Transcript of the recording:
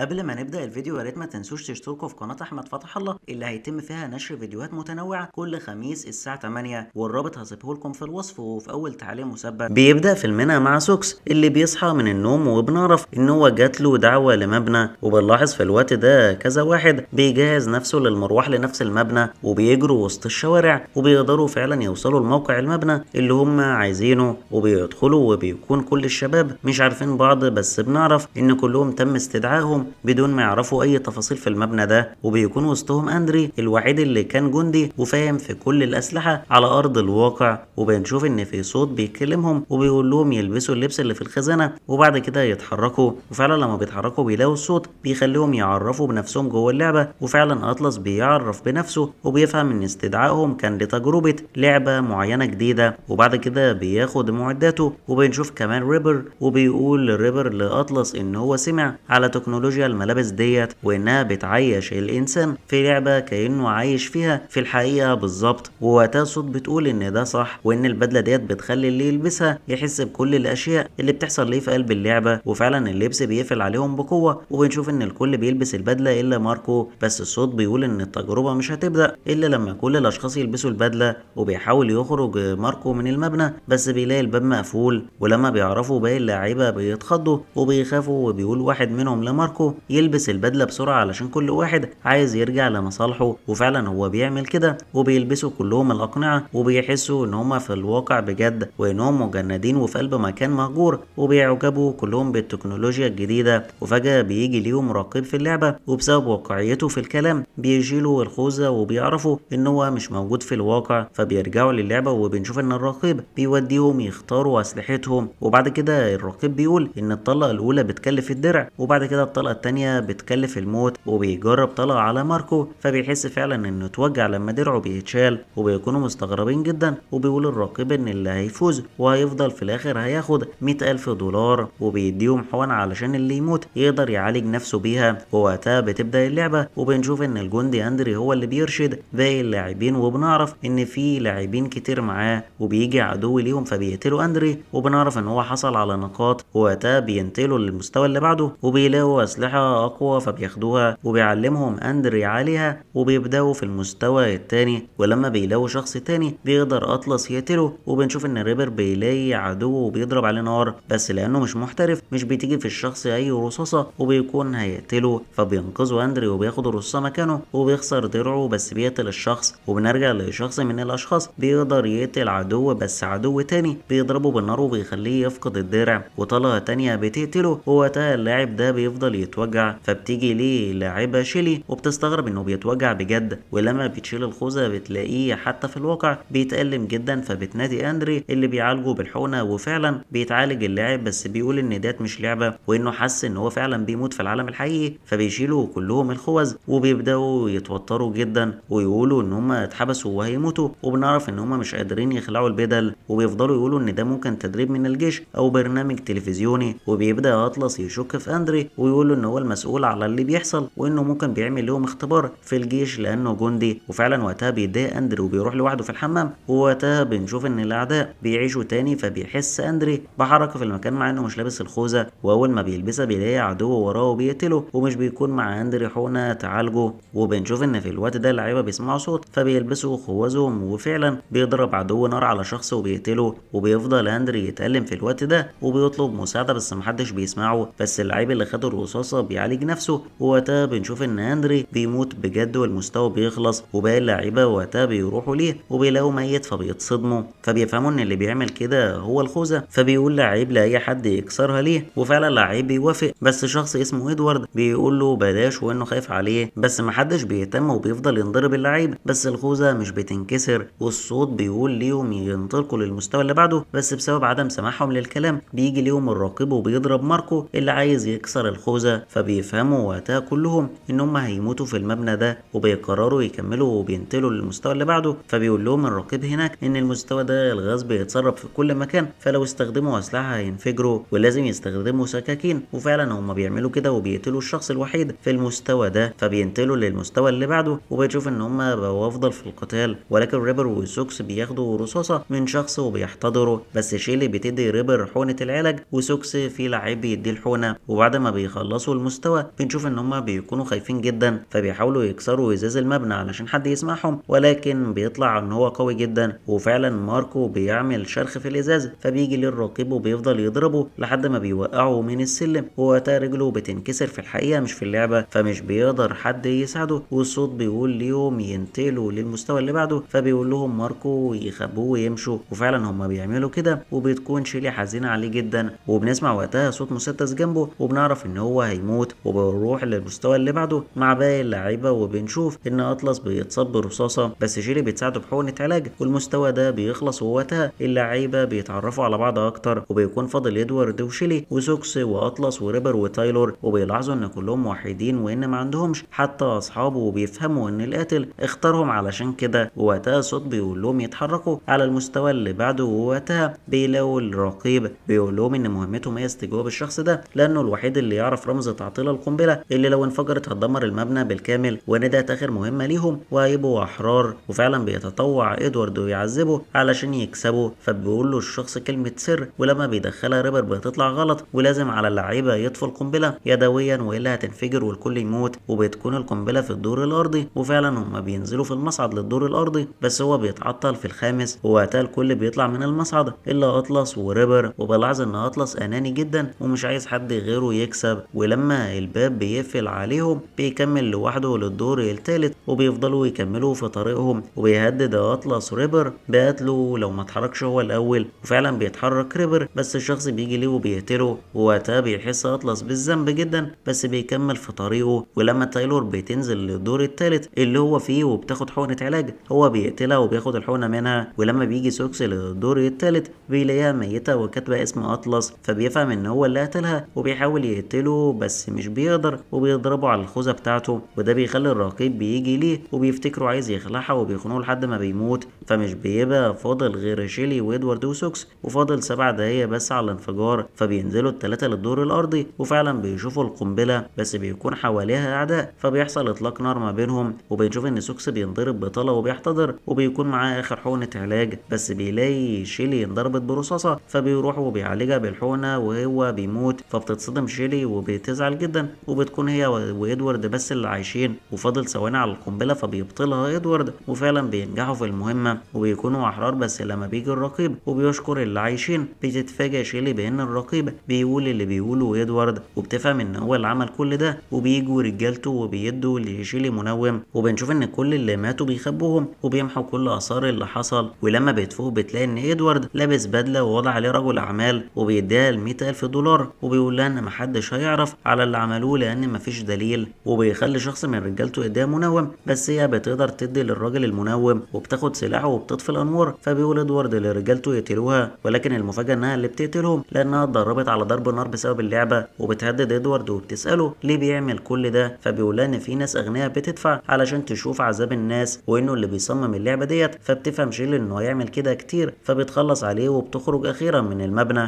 قبل ما نبدا الفيديو يا ريت ما تنسوش تشتركوا في قناه احمد فتح الله اللي هيتم فيها نشر فيديوهات متنوعه كل خميس الساعه 8 والرابط هسيبه لكم في الوصف وفي اول تعليق مسبق بيبدا فيلمنا مع سوكس اللي بيصحى من النوم وبنعرف ان هو جات له دعوه لمبنى وبنلاحظ في الوقت ده كذا واحد بيجهز نفسه للمروح لنفس المبنى وبيجروا وسط الشوارع وبيقدروا فعلا يوصلوا لموقع المبنى اللي هم عايزينه وبيدخلوا وبيكون كل الشباب مش عارفين بعض بس بنعرف ان كلهم تم استدعائهم بدون ما يعرفوا اي تفاصيل في المبنى ده وبيكون وسطهم اندري الوحيد اللي كان جندي وفاهم في كل الاسلحه على ارض الواقع وبنشوف ان في صوت بيكلمهم وبيقول لهم يلبسوا اللبس اللي في الخزانه وبعد كده يتحركوا وفعلا لما بيتحركوا بيلاقوا الصوت بيخليهم يعرفوا بنفسهم جوه اللعبه وفعلا اطلس بيعرف بنفسه وبيفهم ان استدعائهم كان لتجربه لعبه معينه جديده وبعد كده بياخد معداته وبنشوف كمان ريبر وبيقول ريبر لاطلس ان هو سمع على تكنولوجيا تكنولوجيا الملابس ديت وانها بتعيش الانسان في لعبه كانه عايش فيها في الحقيقه بالظبط ووقتها صوت بتقول ان ده صح وان البدله ديت بتخلي اللي يلبسها يحس بكل الاشياء اللي بتحصل ليه في قلب اللعبه وفعلا اللبس بيقفل عليهم بقوه وبنشوف ان الكل بيلبس البدله الا ماركو بس الصوت بيقول ان التجربه مش هتبدا الا لما كل الاشخاص يلبسوا البدله وبيحاول يخرج ماركو من المبنى بس بيلاقي الباب مقفول ولما بيعرفوا باقي اللاعيبه بيتخضوا وبيخافوا وبيقول واحد منهم لماركو يلبس البدله بسرعه علشان كل واحد عايز يرجع لمصالحه وفعلا هو بيعمل كده وبيلبسوا كلهم الاقنعه وبيحسوا ان هم في الواقع بجد وانهم مجندين وفي قلب مكان مهجور وبيعجبوا كلهم بالتكنولوجيا الجديده وفجاه بيجي ليهم مراقب في اللعبه وبسبب واقعيته في الكلام بيشيلوا الخوذه وبيعرفوا ان هو مش موجود في الواقع فبيرجعوا للعبه وبنشوف ان الراقب بيوديهم يختاروا اسلحتهم وبعد كده الراقب بيقول ان الطلقه الاولى بتكلف الدرع وبعد كده الطلقه التانية بتكلف الموت وبيجرب طلقة على ماركو فبيحس فعلا انه اتوجع لما درعه بيتشال وبيكونوا مستغربين جدا وبيقول الراقب ان اللي هيفوز وهيفضل في الاخر هياخد مئة الف دولار وبيديهم حوان علشان اللي يموت يقدر يعالج نفسه بيها ووقتها بتبدأ اللعبة وبنشوف ان الجندي اندري هو اللي بيرشد باقي اللاعبين وبنعرف ان في لاعبين كتير معاه وبيجي عدو ليهم فبيقتلوا اندري وبنعرف ان هو حصل على نقاط ووقتها بينتقلوا للمستوى اللي بعده وبيلاقوا اسلحة مسلحة أقوى فبياخدوها وبيعلمهم أندري عليها وبيبدأوا في المستوى التاني ولما بيلاقوا شخص تاني بيقدر أطلس يقتله وبنشوف إن الريبر بيلاقي عدوه وبيضرب عليه نار بس لأنه مش محترف مش بتيجي في الشخص أي رصاصة وبيكون هيقتله فبينقذوا أندري وبياخدوا الرصاصة مكانه وبيخسر درعه بس بيقتل الشخص وبنرجع لشخص من الأشخاص بيقدر يقتل عدو بس عدو تاني بيضربه بالنار وبيخليه يفقد الدرع وطلقة تانية بتقتله ووقتها اللاعب ده بيفضل يتقل. بيتوجع فبتيجي ليه لاعبه شيلي وبتستغرب انه بيتوجع بجد ولما بتشيل الخوذه بتلاقيه حتى في الواقع بيتألم جدا فبتنادي اندري اللي بيعالجه بالحقنه وفعلا بيتعالج اللاعب بس بيقول ان ديت مش لعبه وانه حس ان هو فعلا بيموت في العالم الحقيقي فبيشيلوا كلهم الخوذ وبيبداوا يتوتروا جدا ويقولوا ان هم اتحبسوا وهيموتوا وبنعرف ان هم مش قادرين يخلعوا البدل وبيفضلوا يقولوا ان ده ممكن تدريب من الجيش او برنامج تلفزيوني وبيبدا اطلس يشك في اندري ويقولوا ان هو المسؤول على اللي بيحصل وانه ممكن بيعمل لهم اختبار في الجيش لانه جندي وفعلا وقتها بيتضايق اندري وبيروح لوحده في الحمام ووقتها بنشوف ان الاعداء بيعيشوا تاني فبيحس اندري بحركه في المكان مع انه مش لابس الخوذه واول ما بيلبسها بيلاقي عدوه وراه وبيقتله ومش بيكون مع اندري حونه تعالجه وبنشوف ان في الوقت ده اللعيبه بيسمعوا صوت فبيلبسوا خوذهم وفعلا بيضرب عدو نار على شخص وبيقتله وبيفضل اندري يتالم في الوقت ده وبيطلب مساعده بس محدش بيسمعه بس اللعيب اللي خد الرصاص مصاب بيعالج نفسه ووقتها بنشوف ان هنري بيموت بجد والمستوى بيخلص وباقي اللعيبه وقتها بيروحوا ليه وبيلاقوه ميت فبيتصدموا فبيفهموا ان اللي بيعمل كده هو الخوذه فبيقول لعيب لاي حد يكسرها ليه وفعلا لعيب بيوافق بس شخص اسمه ادوارد بيقول له بلاش وانه خايف عليه بس محدش بيهتم وبيفضل ينضرب اللعيب بس الخوذه مش بتنكسر والصوت بيقول ليهم ينطلقوا للمستوى اللي بعده بس بسبب عدم سماحهم للكلام بيجي ليهم الراقب وبيضرب ماركو اللي عايز يكسر الخوذه فبيفهموا وقتها كلهم ان هم هيموتوا في المبنى ده وبيقرروا يكملوا وبينتلوا للمستوى اللي بعده فبيقول لهم الرقيب هناك ان المستوى ده الغاز بيتسرب في كل مكان فلو استخدموا اسلحه هينفجروا ولازم يستخدموا سكاكين وفعلا هم بيعملوا كده وبيقتلوا الشخص الوحيد في المستوى ده فبينتلوا للمستوى اللي بعده وبتشوف ان هم بقوا افضل في القتال ولكن ريبر وسوكس بياخدوا رصاصه من شخص وبيحتضره بس شيلي بتدي ريبر حونه العلاج وسوكس في لعيب بيديه الحونه وبعد ما بيخلصوا بنفسه المستوى بنشوف ان هم بيكونوا خايفين جدا فبيحاولوا يكسروا ازاز المبنى علشان حد يسمعهم ولكن بيطلع ان هو قوي جدا وفعلا ماركو بيعمل شرخ في الازاز فبيجي للراقب وبيفضل يضربه لحد ما بيوقعه من السلم ووقتها رجله بتنكسر في الحقيقه مش في اللعبه فمش بيقدر حد يساعده والصوت بيقول ليهم ينتقلوا للمستوى اللي بعده فبيقول لهم ماركو يخبوه ويمشوا وفعلا هم بيعملوا كده وبتكون شيلي حزينه عليه جدا وبنسمع وقتها صوت مسدس جنبه وبنعرف ان هو هي هيموت وبنروح للمستوى اللي بعده مع باقي اللعيبه وبنشوف ان اطلس بيتصاب برصاصه بس جيلي بتساعده بحقنه علاج والمستوى ده بيخلص ووقتها اللعيبه بيتعرفوا على بعض اكتر وبيكون فاضل ادوارد وشيلي وسوكس واطلس وريبر وتايلور وبيلاحظوا ان كلهم وحيدين وان ما عندهمش حتى اصحابه وبيفهموا ان القاتل اختارهم علشان كده ووقتها صوت بيقول لهم يتحركوا على المستوى اللي بعده ووقتها بيلاقوا الرقيب بيقول لهم ان مهمتهم هي استجواب الشخص ده لانه الوحيد اللي يعرف رمز نفذت تعطيل القنبله اللي لو انفجرت هتدمر المبنى بالكامل وان ده اخر مهمه ليهم وهيبقوا احرار وفعلا بيتطوع ادوارد ويعذبه علشان يكسبه فبيقول له الشخص كلمه سر ولما بيدخلها ريبر بتطلع غلط ولازم على اللعيبه يطفوا القنبله يدويا والا هتنفجر والكل يموت وبتكون القنبله في الدور الارضي وفعلا هم بينزلوا في المصعد للدور الارضي بس هو بيتعطل في الخامس ووقتها الكل بيطلع من المصعد الا اطلس وريبر وبلاحظ ان اطلس اناني جدا ومش عايز حد غيره يكسب ولما لما الباب بيقفل عليهم بيكمل لوحده للدور الثالث وبيفضلوا يكملوا في طريقهم وبيهدد اطلس ريبر بقتله لو ما اتحركش هو الاول وفعلا بيتحرك ريبر بس الشخص بيجي ليه وبيقتله ووقتها بيحس اطلس بالذنب جدا بس بيكمل في طريقه ولما تايلور بتنزل للدور الثالث اللي هو فيه وبتاخد حقنه علاج هو بيقتلها وبياخد الحقنه منها ولما بيجي سوكس للدور الثالث بيلاقيها ميته وكاتبه اسم اطلس فبيفهم ان هو اللي قتلها وبيحاول يقتله بس مش بيقدر وبيضربوا على الخوذه بتاعته وده بيخلي الرقيب بيجي ليه وبيفتكره عايز يخلعها وبيخنقه لحد ما بيموت فمش بيبقى فاضل غير شيلي وادوارد وسوكس وفاضل سبع دقايق بس على الانفجار فبينزلوا الثلاثه للدور الارضي وفعلا بيشوفوا القنبله بس بيكون حواليها اعداء فبيحصل اطلاق نار ما بينهم وبنشوف ان سوكس بينضرب بطلة وبيحتضر وبيكون معاه اخر حقنه علاج بس بيلاقي شيلي انضربت برصاصه فبيروح وبيعالجها بالحقنه وهو بيموت فبتتصدم شيلي وبيت بتزعل جدا وبتكون هي وادوارد بس اللي عايشين وفاضل ثواني على القنبله فبيبطلها ادوارد وفعلا بينجحوا في المهمه وبيكونوا احرار بس لما بيجي الرقيب وبيشكر اللي عايشين بتتفاجئ شيلي بان الرقيب بيقول اللي بيقوله ادوارد وبتفهم ان هو اللي عمل كل ده وبيجوا رجالته وبيدوا لشيلي منوم وبنشوف ان كل اللي ماتوا بيخبوهم وبيمحوا كل اثار اللي حصل ولما بتفوق بتلاقي ان ادوارد لابس بدله ووضع عليه رجل اعمال وبيديها ال 100000 دولار وبيقول لها ان محدش هيعرف على اللي عملوه لان مفيش دليل وبيخلي شخص من رجالته يديها منوم بس هي بتقدر تدي للراجل المنوم وبتاخد سلاحه وبتطفي الانوار فبيقول ادوارد لرجالته يقتلوها ولكن المفاجاه انها اللي بتقتلهم لانها اتدربت على ضرب النار بسبب اللعبه وبتهدد ادوارد وبتساله ليه بيعمل كل ده فبيقول ان في ناس اغنياء بتدفع علشان تشوف عذاب الناس وانه اللي بيصمم اللعبه ديت فبتفهم شيل انه هيعمل كده كتير فبتخلص عليه وبتخرج اخيرا من المبنى